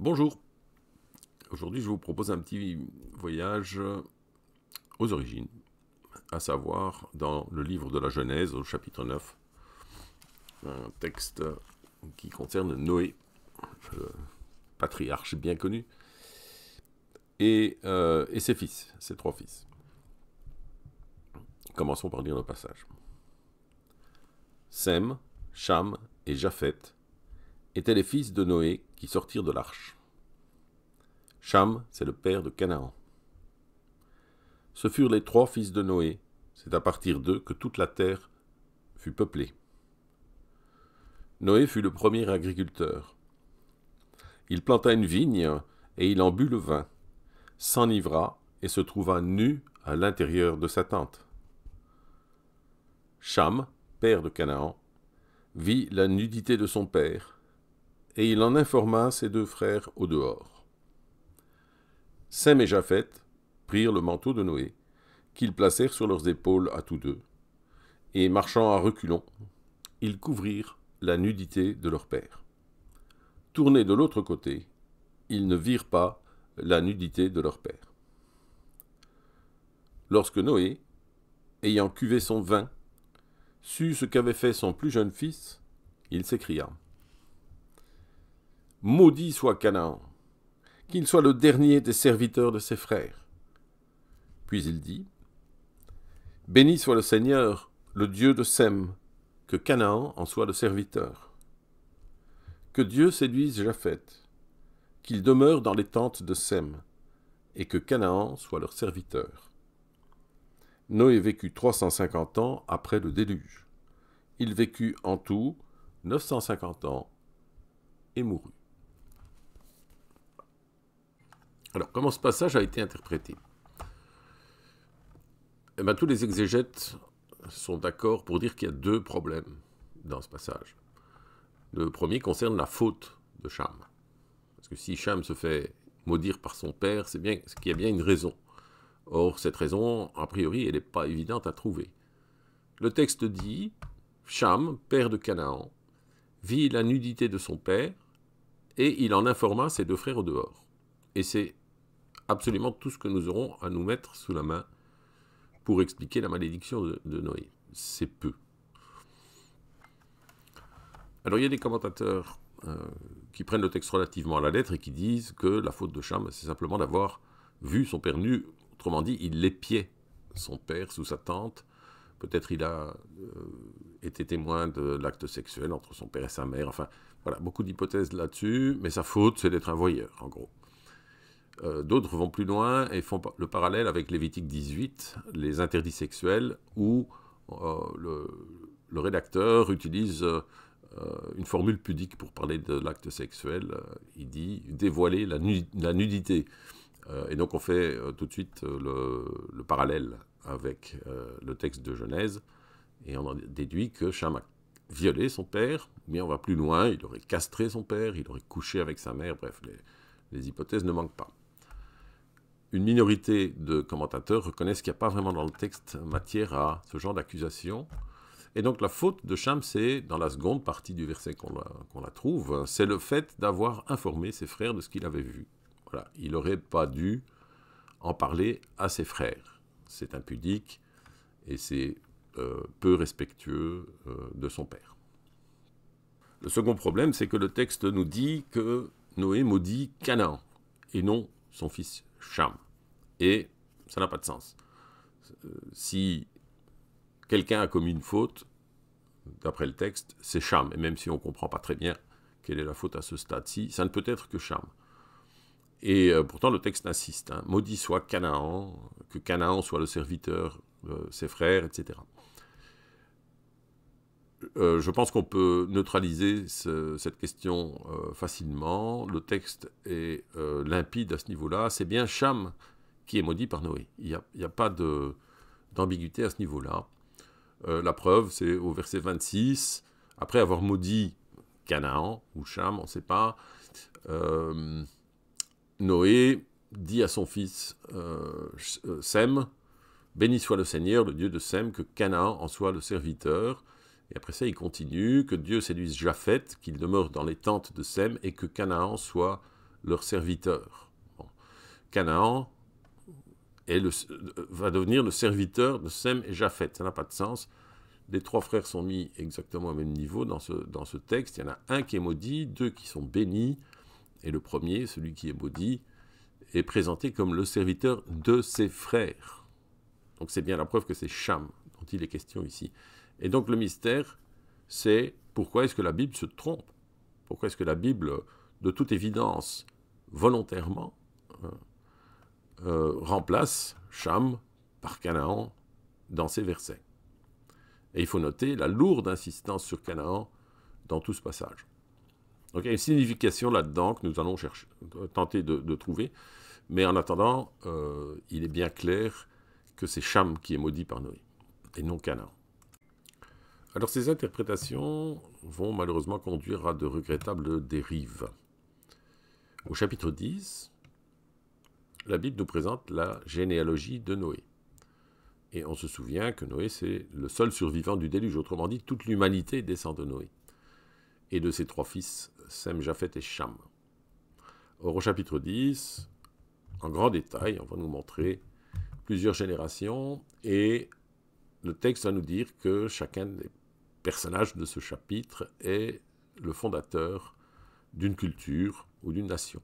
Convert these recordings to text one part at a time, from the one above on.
Bonjour Aujourd'hui je vous propose un petit voyage aux origines, à savoir dans le livre de la Genèse au chapitre 9, un texte qui concerne Noé, le patriarche bien connu, euh, et, ses fils, ses trois fils. Commençons par lire le passage. Sem, Cham et Japheth étaient les fils de Noé qui sortirent de l'arche. Cham, c'est le père de Canaan. Ce furent les trois fils de Noé, c'est à partir d'eux que toute la terre fut peuplée. Noé fut le premier agriculteur. Il planta une vigne et il en but le vin, s'enivra et se trouva nu à l'intérieur de sa tente. Cham, père de Canaan, vit la nudité de son père et il en informa ses deux frères au dehors. Sem et Japheth prirent le manteau de Noé, qu'ils placèrent sur leurs épaules à tous deux, et marchant à reculons, ils couvrirent la nudité de leur père. Tournés de l'autre côté, ils ne virent pas la nudité de leur père. Lorsque Noé, ayant cuvé son vin, sut ce qu'avait fait son plus jeune fils, il s'écria Maudit soit Canaan, qu'il soit le dernier des serviteurs de ses frères. Puis il dit, Béni soit le Seigneur, le Dieu de Sem, que Canaan en soit le serviteur. Que Dieu séduise Japheth, qu'il demeure dans les tentes de Sem, et que Canaan soit leur serviteur. Noé vécut 350 ans après le déluge. Il vécut en tout 950 ans et mourut. Alors, comment ce passage a été interprété Eh bien, tous les exégètes sont d'accord pour dire qu'il y a deux problèmes dans ce passage. Le premier concerne la faute de Cham. Parce que si Cham se fait maudire par son père, c'est bien qu'il y a bien une raison. Or, cette raison, a priori, elle n'est pas évidente à trouver. Le texte dit Cham, père de Canaan, vit la nudité de son père et il en informa ses deux frères au dehors. Et c'est absolument tout ce que nous aurons à nous mettre sous la main pour expliquer la malédiction de, Noé. C'est peu. Alors il y a des commentateurs euh, qui prennent le texte relativement à la lettre et qui disent que la faute de Cham, c'est simplement d'avoir vu son père nu. Autrement dit, il l'épiait son père sous sa tente. Peut-être il a euh, été témoin de l'acte sexuel entre son père et sa mère. Enfin, voilà, beaucoup d'hypothèses là-dessus. Mais sa faute, c'est d'être un voyeur, en gros. Euh, d'autres vont plus loin et font le parallèle avec Lévitique 18, les interdits sexuels, où euh, le, rédacteur utilise euh, une formule pudique pour parler de l'acte sexuel. il dit dévoiler la, nudité. et donc on fait tout de suite le, parallèle avec le texte de Genèse, et on en déduit que a violé son père, mais on va plus loin, il aurait castré son père, il aurait couché avec sa mère, bref, les hypothèses ne manquent pas une minorité de commentateurs reconnaissent qu'il n'y a pas vraiment dans le texte matière à ce genre d'accusation. Et donc la faute de Cham, c'est dans la seconde partie du verset qu'on la, trouve, c'est le fait d'avoir informé ses frères de ce qu'il avait vu. il n'aurait pas dû en parler à ses frères. C'est impudique et c'est euh, peu respectueux euh, de son père. Le second problème, c'est que le texte nous dit que Noé maudit Canaan et non son fils Charme. Et ça n'a pas de sens. Euh, si quelqu'un a commis une faute, d'après le texte, c'est cham, Et même si on ne comprend pas très bien quelle est la faute à ce stade-ci, ça ne peut être que cham. Et euh, pourtant, le texte insiste. Hein. Maudit soit Canaan, que Canaan soit le serviteur de euh, ses frères, etc. Euh, je pense qu'on peut neutraliser cette question euh, facilement. Le texte est euh, limpide à ce niveau-là. C'est bien Cham qui est maudit par Noé. Il n'y a, pas d'ambiguïté à ce niveau-là. la preuve, c'est au verset 26, après avoir maudit Canaan ou Cham, on ne sait pas, Noé dit à son fils Sem, Béni soit le Seigneur, le Dieu de Sem, que Canaan en soit le serviteur. Et après ça, il continue, que Dieu séduise Japhet, qu'il demeure dans les tentes de Sem, et que Canaan soit leur serviteur. Canaan euh, va devenir le serviteur de Sem et Japhet. Ça n'a pas de sens. Les trois frères sont mis exactement au même niveau dans ce, dans ce texte. Il y en a un qui est maudit, deux qui sont bénis, et le premier, celui qui est maudit, est présenté comme le serviteur de ses frères. Donc c'est bien la preuve que c'est Cham dont il est question ici. Et donc le mystère, c'est pourquoi est-ce que la Bible se trompe Pourquoi est-ce que la Bible, de toute évidence, volontairement, euh, euh, remplace Cham par Canaan dans ces versets Et il faut noter la lourde insistance sur Canaan dans tout ce passage. Donc il y a une signification là-dedans que nous allons chercher, tenter de, trouver. Mais en attendant, euh, il est bien clair que c'est Cham qui est maudit par Noé, et non Canaan. Alors ces interprétations vont malheureusement conduire à de regrettables dérives. Au chapitre 10, la Bible nous présente la généalogie de Noé. Et on se souvient que Noé, c'est le seul survivant du déluge. Autrement dit, toute l'humanité descend de Noé et de ses trois fils, Sem, Japhet et Cham. Or, au chapitre 10, en grand détail, on va nous montrer plusieurs générations et le texte va nous dire que chacun des personnage de ce chapitre est le fondateur d'une culture ou d'une nation.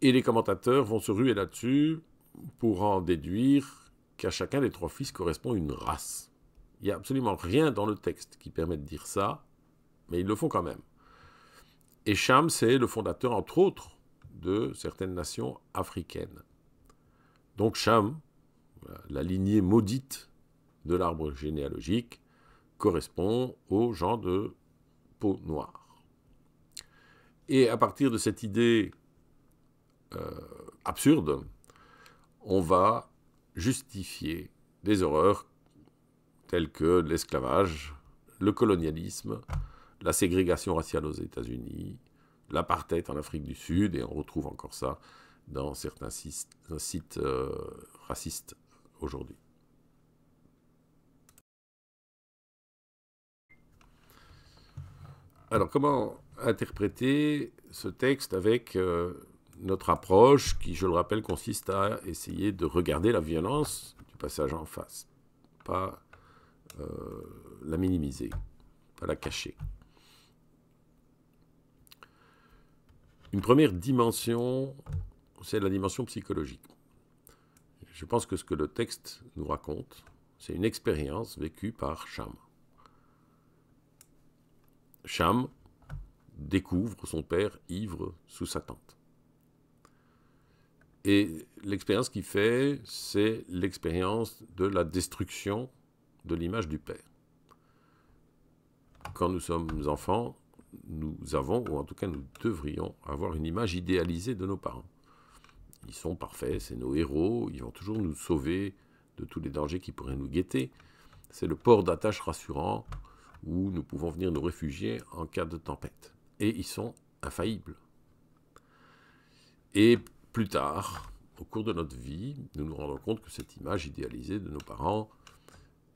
Et les commentateurs vont se ruer là-dessus pour en déduire qu'à chacun des trois fils correspond une race. Il n'y a absolument rien dans le texte qui permet de dire ça, mais ils le font quand même. Et Cham, c'est le fondateur, entre autres, de certaines nations africaines. Donc Cham, la lignée maudite de l'arbre généalogique correspond au genre de peau noire. Et à partir de cette idée euh, absurde, on va justifier des horreurs telles que l'esclavage, le colonialisme, la ségrégation raciale aux États-Unis, l'apartheid en Afrique du Sud, et on retrouve encore ça dans certains sites, euh, racistes aujourd'hui. Alors, comment interpréter ce texte avec euh, notre approche qui, je le rappelle, consiste à essayer de regarder la violence du passage en face, pas euh, la minimiser, pas la cacher. Une première dimension, c'est la dimension psychologique. Je pense que ce que le texte nous raconte, c'est une expérience vécue par Cham. Cham découvre son père ivre sous sa tente. Et l'expérience qu'il fait, c'est l'expérience de la destruction de l'image du père. Quand nous sommes enfants, nous avons, ou en tout cas nous devrions avoir une image idéalisée de nos parents. Ils sont parfaits, c'est nos héros, ils vont toujours nous sauver de tous les dangers qui pourraient nous guetter. C'est le port d'attache rassurant où nous pouvons venir nous réfugier en cas de tempête. Et ils sont infaillibles. Et plus tard, au cours de notre vie, nous nous rendons compte que cette image idéalisée de nos parents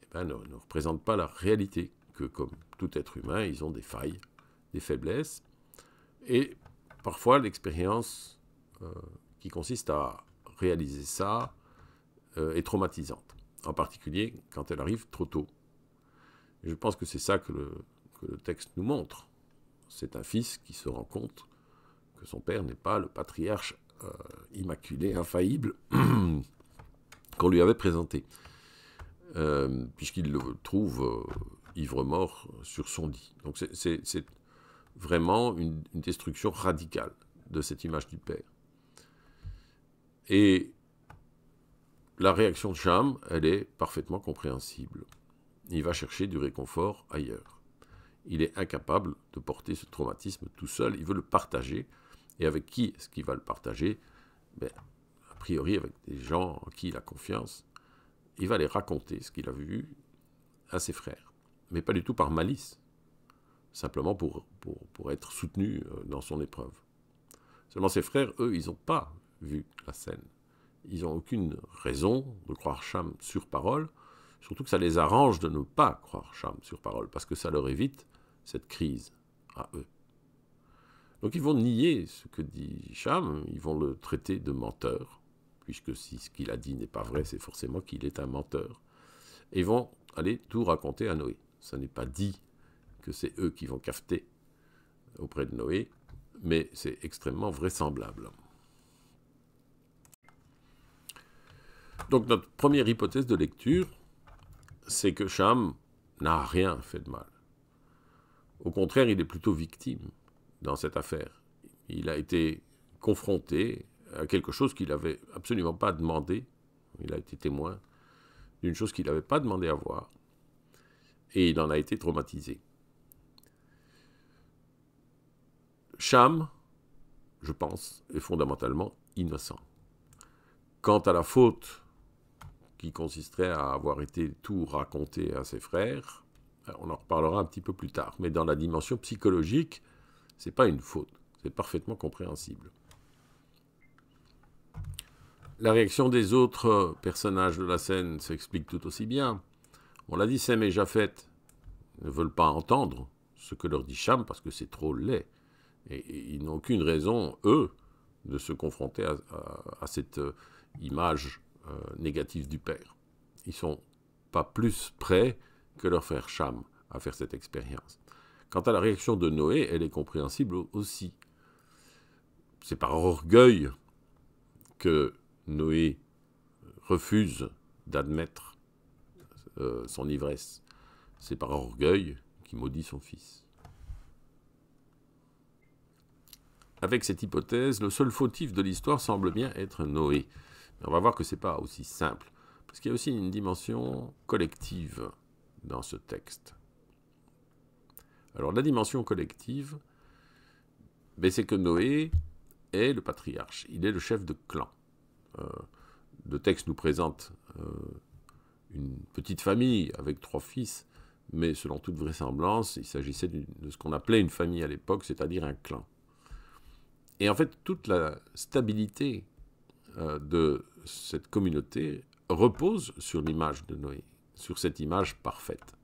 eh ben, ne, représente pas la réalité, que comme tout être humain, ils ont des failles, des faiblesses. Et parfois, l'expérience euh, qui consiste à réaliser ça euh, est traumatisante, en particulier quand elle arrive trop tôt je pense que c'est ça que le, texte nous montre. C'est un fils qui se rend compte que son père n'est pas le patriarche euh, immaculé, infaillible, qu'on lui avait présenté, euh, puisqu'il le trouve euh, ivre-mort sur son lit. Donc c'est vraiment une, une destruction radicale de cette image du père. Et la réaction de Cham, elle est parfaitement compréhensible il va chercher du réconfort ailleurs. Il est incapable de porter ce traumatisme tout seul, il veut le partager. Et avec qui est-ce qu'il va le partager ben, A priori, avec des gens en qui il a confiance. Il va les raconter ce qu'il a vu à ses frères, mais pas du tout par malice, simplement pour, pour être soutenu euh, dans son épreuve. Seulement ses frères, eux, ils n'ont pas vu la scène. Ils n'ont aucune raison de croire Cham sur parole, Surtout que ça les arrange de ne pas croire Cham sur parole, parce que ça leur évite cette crise à eux. Donc ils vont nier ce que dit Cham, ils vont le traiter de menteur, puisque si ce qu'il a dit n'est pas vrai, c'est forcément qu'il est un menteur. Et ils vont aller tout raconter à Noé. Ça n'est pas dit que c'est eux qui vont cafeter auprès de Noé, mais c'est extrêmement vraisemblable. Donc notre première hypothèse de lecture, c'est que Cham n'a rien fait de mal. Au contraire, il est plutôt victime dans cette affaire. Il a été confronté à quelque chose qu'il n'avait absolument pas demandé. Il a été témoin d'une chose qu'il n'avait pas demandé à voir. Et il en a été traumatisé. Cham, je pense, est fondamentalement innocent. Quant à la faute qui consisterait à avoir été tout raconté à ses frères. Euh, on en reparlera un petit peu plus tard. Mais dans la dimension psychologique, c'est pas une faute. C'est parfaitement compréhensible. La réaction des autres personnages de la scène s'explique tout aussi bien. On l'a dit, c'est et Jafet ne veulent pas entendre ce que leur dit Cham parce que c'est trop laid. Et, ils n'ont aucune raison, eux, de se confronter à cette euh, image euh, négatif du père. Ils sont pas plus prêts que leur frère Cham à faire cette expérience. Quant à la réaction de Noé, elle est compréhensible aussi. C'est par orgueil que Noé refuse d'admettre euh, son ivresse. C'est par orgueil qu'il maudit son fils. Avec cette hypothèse, le seul fautif de l'histoire semble bien être Noé on va voir que ce n'est pas aussi simple, parce qu'il y a aussi une dimension collective dans ce texte. Alors la dimension collective, ben, c'est que Noé est le patriarche, il est le chef de clan. Euh, le texte nous présente euh, une petite famille avec trois fils, mais selon toute vraisemblance, il s'agissait de ce qu'on appelait une famille à l'époque, c'est-à-dire un clan. Et en fait, toute la stabilité euh, de cette communauté repose sur l'image de Noé, sur cette image parfaite.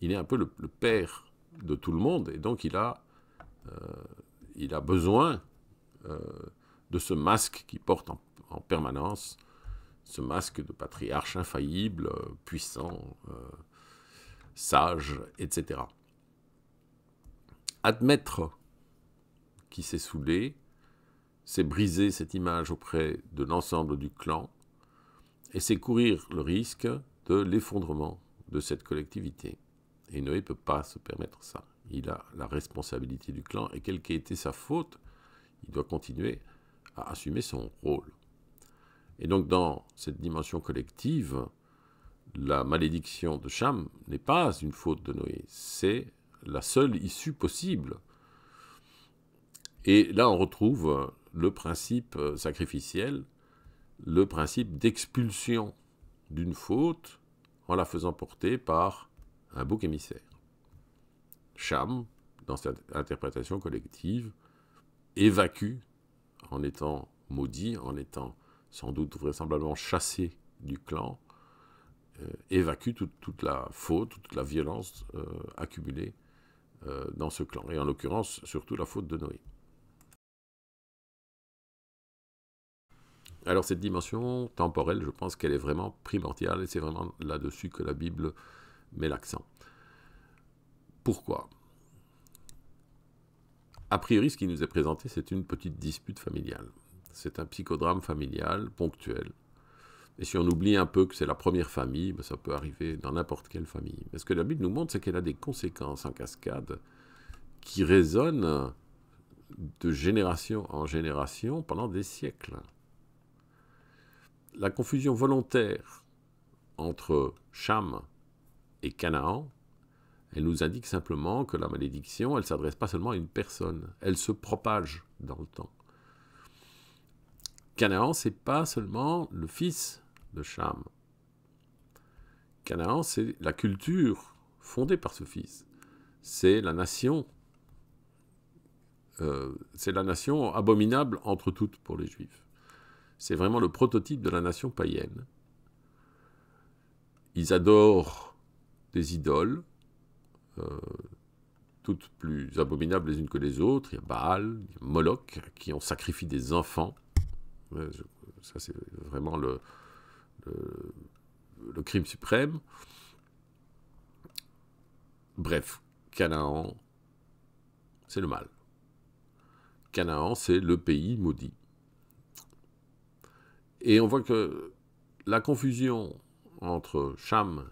Il est un peu le, père de tout le monde et donc il a, euh, besoin euh, de ce masque qu'il porte en, permanence, ce masque de patriarche infaillible, puissant, sage, etc. Admettre qu'il s'est saoulé, c'est briser cette image auprès de l'ensemble du clan, et c'est courir le risque de l'effondrement de cette collectivité. Et Noé ne peut pas se permettre ça. Il a la responsabilité du clan, et quelle qu'ait été sa faute, il doit continuer à assumer son rôle. Et donc dans cette dimension collective, la malédiction de Cham n'est pas une faute de Noé, c'est la seule issue possible. Et là, on retrouve le principe euh, sacrificiel, le principe d'expulsion d'une faute en la faisant porter par un bouc émissaire. Cham, dans cette interprétation collective, évacue en étant maudit, en étant sans doute vraisemblablement chassé du clan, euh, évacue toute, la faute, toute la violence euh, accumulée dans ce clan, et en l'occurrence surtout la faute de Noé. Alors cette dimension temporelle, je pense qu'elle est vraiment primordiale et c'est vraiment là-dessus que la Bible met l'accent. Pourquoi A priori, ce qui nous est présenté, c'est une petite dispute familiale. C'est un psychodrame familial ponctuel. Et si on oublie un peu que c'est la première famille, ben, ça peut arriver dans n'importe quelle famille. Mais ce que la Bible nous montre, c'est qu'elle a des conséquences en cascade qui résonnent de génération en génération pendant des siècles la confusion volontaire entre Cham et Canaan, elle nous indique simplement que la malédiction, elle ne s'adresse pas seulement à une personne, elle se propage dans le temps. Canaan, c'est pas seulement le fils de Cham. Canaan, c'est la culture fondée par ce fils. C'est la nation. Euh, c'est la nation abominable entre toutes pour les Juifs. C'est vraiment le prototype de la nation païenne. Ils adorent des idoles, euh, toutes plus abominables les unes que les autres. Il y a Baal, il y a Moloch, qui ont sacrifié des enfants. Ça, c'est vraiment le, le crime suprême. Bref, Canaan, c'est le mal. Canaan, c'est le pays maudit. Et on voit que la confusion entre Cham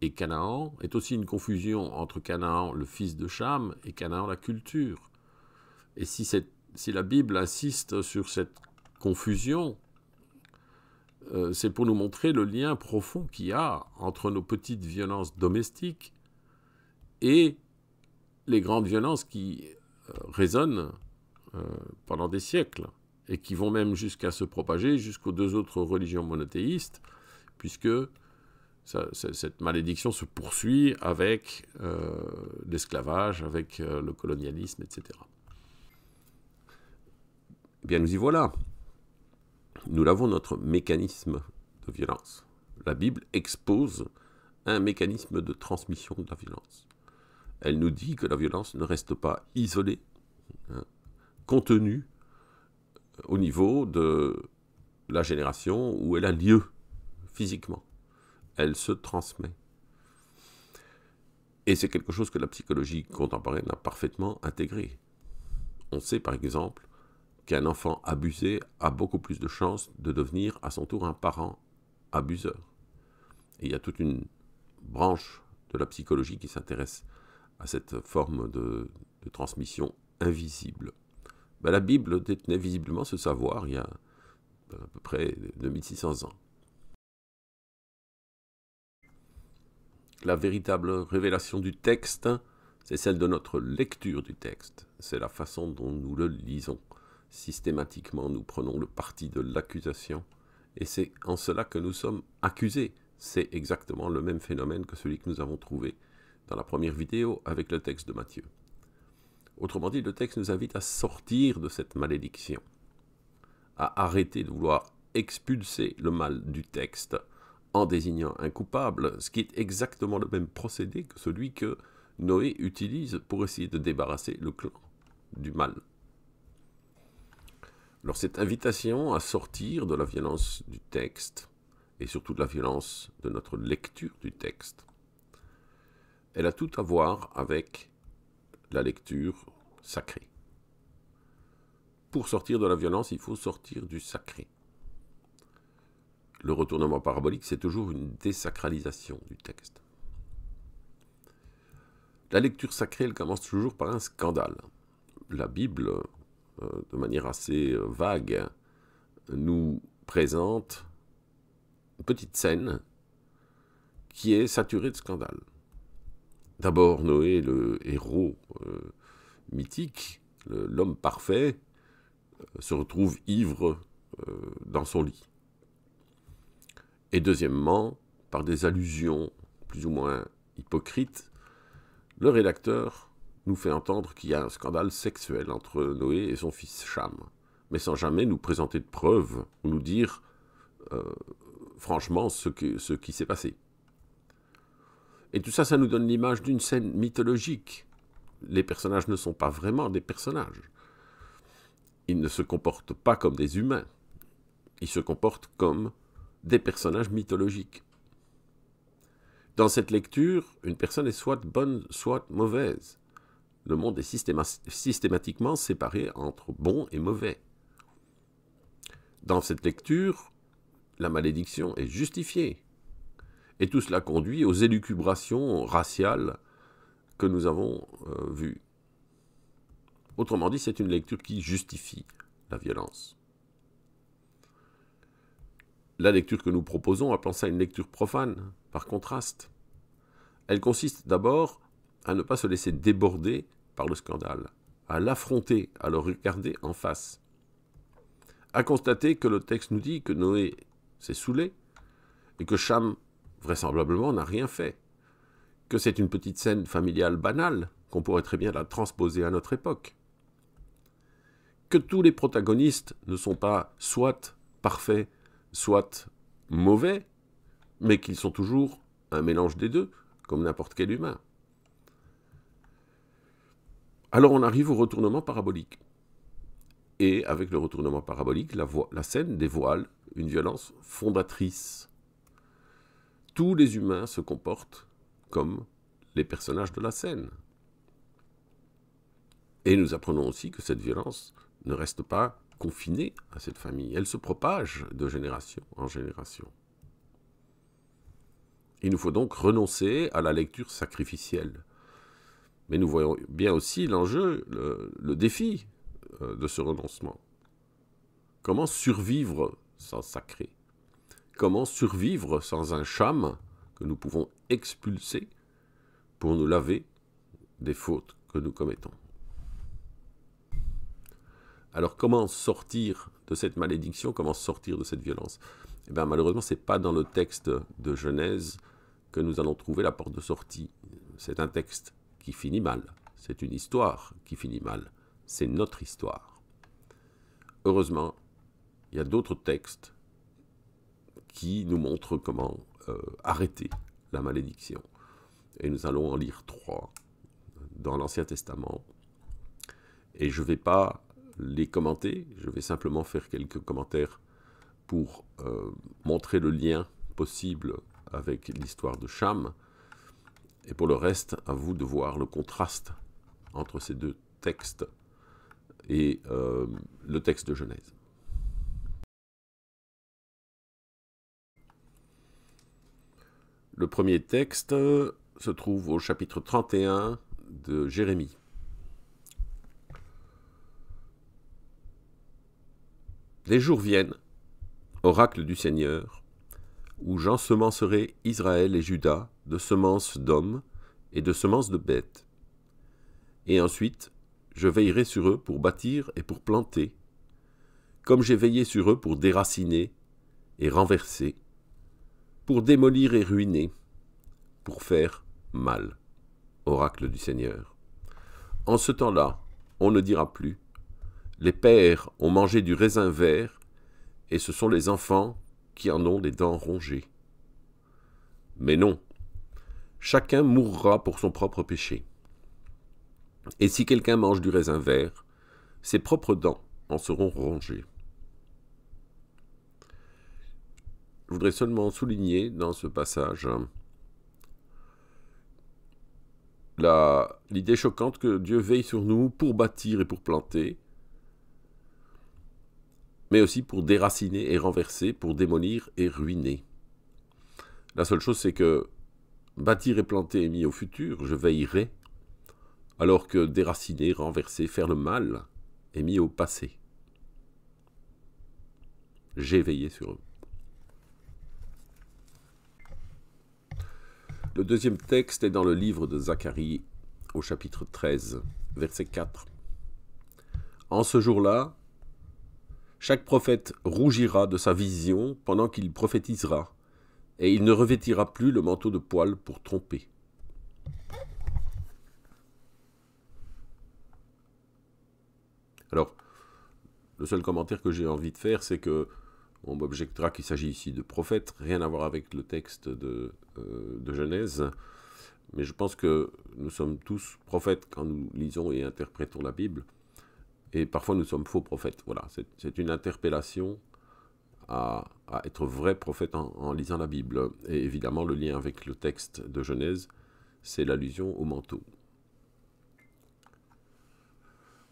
et Canaan est aussi une confusion entre Canaan, le fils de Cham, et Canaan, la culture. Et si, la Bible insiste sur cette confusion, euh, c'est pour nous montrer le lien profond qu'il y a entre nos petites violences domestiques et les grandes violences qui euh, résonnent euh, pendant des siècles et qui vont même jusqu'à se propager jusqu'aux deux autres religions monothéistes, puisque cette malédiction se poursuit avec euh, l'esclavage, avec euh, le colonialisme, etc. Eh bien, nous y voilà. Nous avons notre mécanisme de violence. La Bible expose un mécanisme de transmission de la violence. Elle nous dit que la violence ne reste pas isolée, hein, contenue au niveau de la génération où elle a lieu physiquement. Elle se transmet. Et c'est quelque chose que la psychologie contemporaine a parfaitement intégré. On sait par exemple qu'un enfant abusé a beaucoup plus de chances de devenir à son tour un parent abuseur. il y a toute une branche de la psychologie qui s'intéresse à cette forme de, de transmission invisible. Ben, la Bible détenait visiblement ce savoir il y a ben, à peu près 2600 ans. La véritable révélation du texte, c'est celle de notre lecture du texte, c'est la façon dont nous le lisons. Systématiquement, nous prenons le parti de l'accusation, et c'est en cela que nous sommes accusés. C'est exactement le même phénomène que celui que nous avons trouvé dans la première vidéo avec le texte de Matthieu. Autrement dit, le texte nous invite à sortir de cette malédiction, à arrêter de vouloir expulser le mal du texte en désignant un coupable, ce qui est exactement le même procédé que celui que Noé utilise pour essayer de débarrasser le clan du mal. Alors cette invitation à sortir de la violence du texte, et surtout de la violence de notre lecture du texte, elle a tout à voir avec la lecture sacrée. Pour sortir de la violence, il faut sortir du sacré. Le retournement parabolique, c'est toujours une désacralisation du texte. La lecture sacrée, elle commence toujours par un scandale. La Bible, euh, de manière assez euh, vague, nous présente une petite scène qui est saturée de scandales. D'abord, Noé, le héros euh, mythique, l'homme parfait, euh, se retrouve ivre euh, dans son lit. Et deuxièmement, par des allusions plus ou moins hypocrites, le rédacteur nous fait entendre qu'il y a un scandale sexuel entre Noé et son fils Cham, mais sans jamais nous présenter de preuves ou nous dire franchement ce qui s'est passé. Et tout ça, ça nous donne l'image d'une scène mythologique. Les personnages ne sont pas vraiment des personnages. Ils ne se comportent pas comme des humains. Ils se comportent comme des personnages mythologiques. Dans cette lecture, une personne est soit bonne, soit mauvaise. Le monde est systématiquement séparé entre bon et mauvais. Dans cette lecture, la malédiction est justifiée. Et tout cela conduit aux élucubrations raciales que nous avons euh, vues. Autrement dit, c'est une lecture qui justifie la violence. La lecture que nous proposons, appelons ça une lecture profane, par contraste, elle consiste d'abord à ne pas se laisser déborder par le scandale, à l'affronter, à le regarder en face, à constater que le texte nous dit que Noé s'est saoulé et que Cham vraisemblablement n'a rien fait. Que c'est une petite scène familiale banale, qu'on pourrait très bien la transposer à notre époque. Que tous les protagonistes ne sont pas soit parfaits, soit mauvais, mais qu'ils sont toujours un mélange des deux, comme n'importe quel humain. Alors on arrive au retournement parabolique. Et avec le retournement parabolique, la, la scène dévoile une violence fondatrice tous les humains se comportent comme les personnages de la scène. Et nous apprenons aussi que cette violence ne reste pas confinée à cette famille, elle se propage de génération en génération. Il nous faut donc renoncer à la lecture sacrificielle. Mais nous voyons bien aussi l'enjeu, le, défi euh, de ce renoncement. Comment survivre sans sacré Comment survivre sans un cham que nous pouvons expulser pour nous laver des fautes que nous commettons Alors comment sortir de cette malédiction Comment sortir de cette violence eh bien, Malheureusement, ce n'est pas dans le texte de Genèse que nous allons trouver la porte de sortie. C'est un texte qui finit mal. C'est une histoire qui finit mal. C'est notre histoire. Heureusement, il y a d'autres textes qui nous montre comment euh, arrêter la malédiction. Et nous allons en lire trois dans l'Ancien Testament. Et je ne vais pas les commenter, je vais simplement faire quelques commentaires pour euh, montrer le lien possible avec l'histoire de Cham. Et pour le reste, à vous de voir le contraste entre ces deux textes et euh, le texte de Genèse. Le premier texte euh, se trouve au chapitre 31 de Jérémie. Les jours viennent, oracle du Seigneur, où j'ensemencerai Israël et Juda de semences d'hommes et de semences de bêtes. Et ensuite, je veillerai sur eux pour bâtir et pour planter, comme j'ai veillé sur eux pour déraciner et renverser pour démolir et ruiner, pour faire mal. Oracle du Seigneur. En ce temps-là, on ne dira plus Les pères ont mangé du raisin vert, et ce sont les enfants qui en ont les dents rongées. Mais non, chacun mourra pour son propre péché. Et si quelqu'un mange du raisin vert, ses propres dents en seront rongées. Je voudrais seulement souligner dans ce passage euh, l'idée choquante que Dieu veille sur nous pour bâtir et pour planter, mais aussi pour déraciner et renverser, pour démolir et ruiner. La seule chose, c'est que bâtir et planter est mis au futur, je veillerai, alors que déraciner, renverser, faire le mal est mis au passé. J'ai veillé sur eux. Le deuxième texte est dans le livre de Zacharie au chapitre 13, verset 4. En ce jour-là, chaque prophète rougira de sa vision pendant qu'il prophétisera, et il ne revêtira plus le manteau de poil pour tromper. Alors, le seul commentaire que j'ai envie de faire, c'est que on m'objectera qu'il s'agit ici de prophètes, rien à voir avec le texte de, euh, de, Genèse. Mais je pense que nous sommes tous prophètes quand nous lisons et interprétons la Bible. Et parfois nous sommes faux prophètes. Voilà, c'est une interpellation à, être vrai prophète en, en, lisant la Bible. Et évidemment, le lien avec le texte de Genèse, c'est l'allusion au manteau.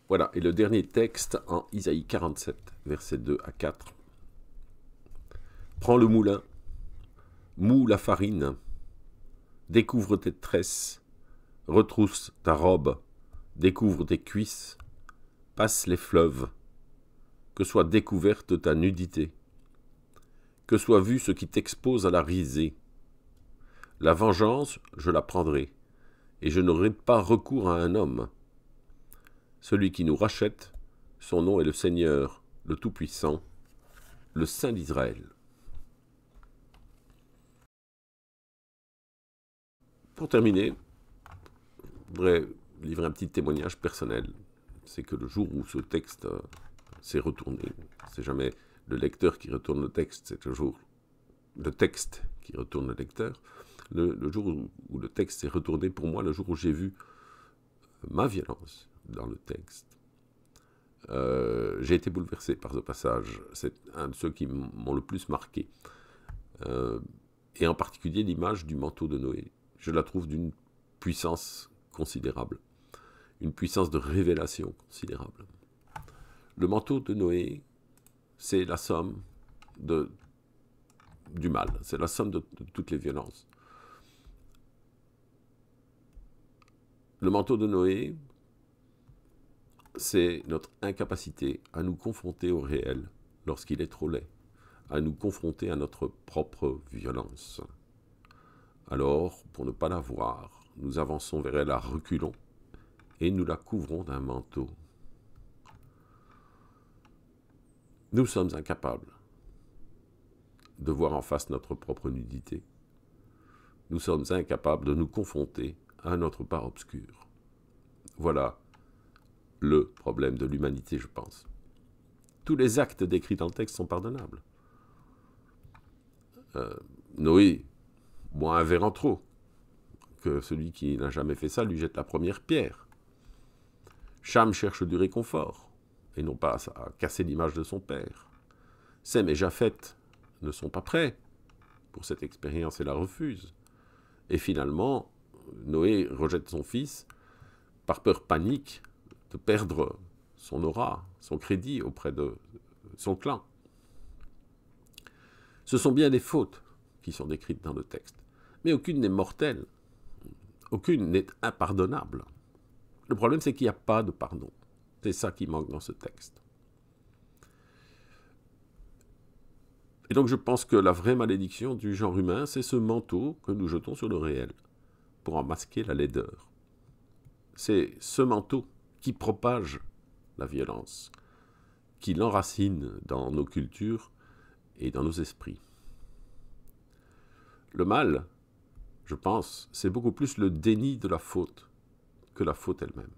Voilà, et le dernier texte en Isaïe 47, versets 2 à 4. Prends le moulin, moue la farine, découvre tes tresses, retrousse ta robe, découvre tes cuisses, passe les fleuves, que soit découverte ta nudité, que soit vu ce qui t'expose à la risée. La vengeance, je la prendrai, et je n'aurai pas recours à un homme. Celui qui nous rachète, son nom est le Seigneur, le Tout-Puissant, le Saint d'Israël. Pour terminer, je voudrais livrer un petit témoignage personnel. C'est que le jour où ce texte euh, s'est retourné, c'est jamais le lecteur qui retourne le texte, c'est toujours le texte qui retourne le lecteur. Le, jour où, le texte s'est retourné pour moi, le jour où j'ai vu euh, ma violence dans le texte, euh, j'ai été bouleversé par ce passage. C'est un de ceux qui m'ont le plus marqué. et en particulier l'image du manteau de Noé je la trouve d'une puissance considérable, une puissance de révélation considérable. Le manteau de Noé, c'est la somme du mal, c'est la somme de, de toutes les violences. Le manteau de Noé, c'est notre incapacité à nous confronter au réel lorsqu'il est trop laid, à nous confronter à notre propre violence. Alors, pour ne pas la voir, nous avançons vers elle à reculons et nous la couvrons d'un manteau. Nous sommes incapables de voir en face notre propre nudité. Nous sommes incapables de nous confronter à notre part obscure. Voilà le problème de l'humanité, je pense. Tous les actes décrits dans le texte sont pardonnables. Euh, Noé Moins un verre en trop. Que celui qui n'a jamais fait ça lui jette la première pierre. Cham cherche du réconfort, et non pas à casser l'image de son père. Sem et Japheth ne sont pas prêts pour cette expérience et la refusent. Et finalement, Noé rejette son fils par peur panique de perdre son aura, son crédit auprès de son clan. Ce sont bien des fautes qui sont décrites dans le texte mais aucune n'est mortelle. Aucune n'est impardonnable. Le problème, c'est qu'il n'y a pas de pardon. C'est ça qui manque dans ce texte. Et donc je pense que la vraie malédiction du genre humain, c'est ce manteau que nous jetons sur le réel, pour en masquer la laideur. C'est ce manteau qui propage la violence, qui l'enracine dans nos cultures et dans nos esprits. Le mal, je pense, c'est beaucoup plus le déni de la faute que la faute elle-même.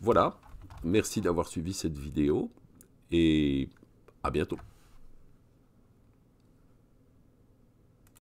Voilà, merci d'avoir suivi cette vidéo et à bientôt.